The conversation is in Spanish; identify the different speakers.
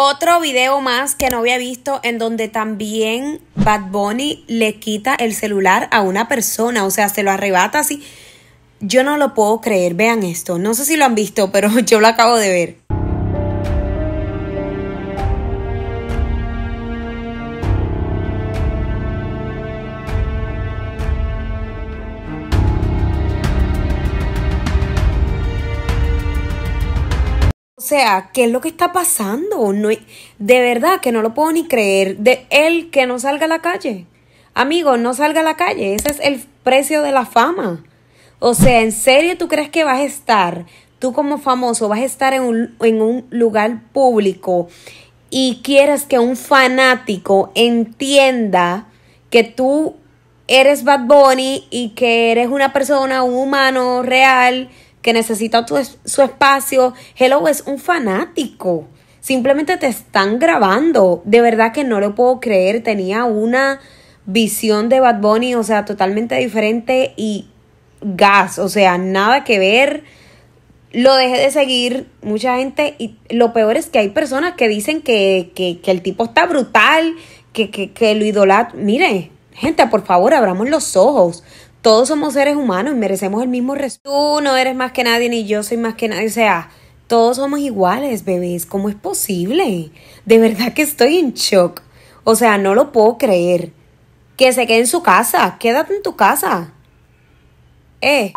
Speaker 1: Otro video más que no había visto en donde también Bad Bunny le quita el celular a una persona, o sea, se lo arrebata así. Yo no lo puedo creer, vean esto. No sé si lo han visto, pero yo lo acabo de ver. O sea, ¿qué es lo que está pasando? No, de verdad que no lo puedo ni creer. De él que no salga a la calle. Amigo, no salga a la calle. Ese es el precio de la fama. O sea, ¿en serio tú crees que vas a estar, tú como famoso, vas a estar en un, en un lugar público y quieres que un fanático entienda que tú eres Bad Bunny y que eres una persona, un humano real? que necesita su espacio. Hello es un fanático. Simplemente te están grabando. De verdad que no lo puedo creer. Tenía una visión de Bad Bunny, o sea, totalmente diferente y gas, o sea, nada que ver. Lo dejé de seguir mucha gente y lo peor es que hay personas que dicen que, que, que el tipo está brutal, que, que, que lo idolat. Mire, gente, por favor, abramos los ojos todos somos seres humanos y merecemos el mismo respeto. Tú no eres más que nadie ni yo soy más que nadie. O sea, todos somos iguales, bebés. ¿Cómo es posible? De verdad que estoy en shock. O sea, no lo puedo creer. Que se quede en su casa. Quédate en tu casa. Eh.